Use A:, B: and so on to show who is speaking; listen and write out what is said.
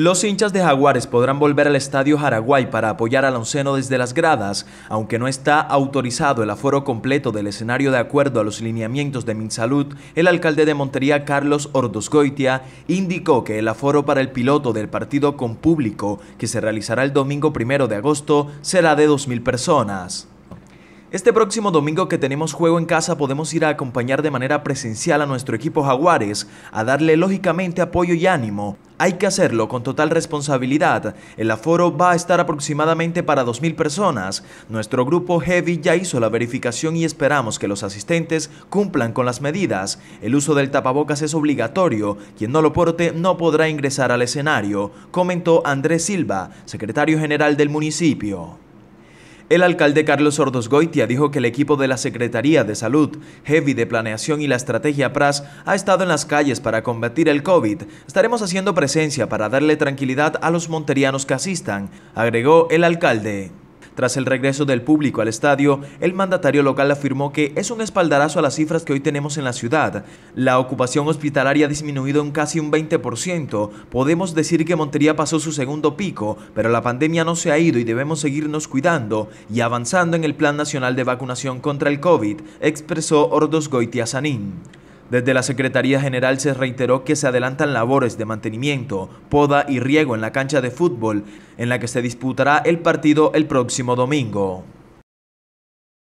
A: Los hinchas de Jaguares podrán volver al Estadio Jaraguay para apoyar al onceno desde las gradas, aunque no está autorizado el aforo completo del escenario de acuerdo a los lineamientos de Minsalud, el alcalde de Montería Carlos Ordosgoitia indicó que el aforo para el piloto del partido con público que se realizará el domingo primero de agosto será de 2.000 personas. Este próximo domingo que tenemos juego en casa podemos ir a acompañar de manera presencial a nuestro equipo Jaguares, a darle lógicamente apoyo y ánimo, hay que hacerlo con total responsabilidad. El aforo va a estar aproximadamente para 2.000 personas. Nuestro grupo Heavy ya hizo la verificación y esperamos que los asistentes cumplan con las medidas. El uso del tapabocas es obligatorio. Quien no lo porte no podrá ingresar al escenario, comentó Andrés Silva, secretario general del municipio. El alcalde Carlos Goitia dijo que el equipo de la Secretaría de Salud, Heavy de Planeación y la Estrategia PRAS ha estado en las calles para combatir el COVID. Estaremos haciendo presencia para darle tranquilidad a los monterianos que asistan, agregó el alcalde. Tras el regreso del público al estadio, el mandatario local afirmó que es un espaldarazo a las cifras que hoy tenemos en la ciudad. La ocupación hospitalaria ha disminuido en casi un 20%. Podemos decir que Montería pasó su segundo pico, pero la pandemia no se ha ido y debemos seguirnos cuidando y avanzando en el Plan Nacional de Vacunación contra el COVID, expresó Ordos Goitia Sanín. Desde la Secretaría General se reiteró que se adelantan labores de mantenimiento, poda y riego en la cancha de fútbol, en la que se disputará el partido el próximo domingo.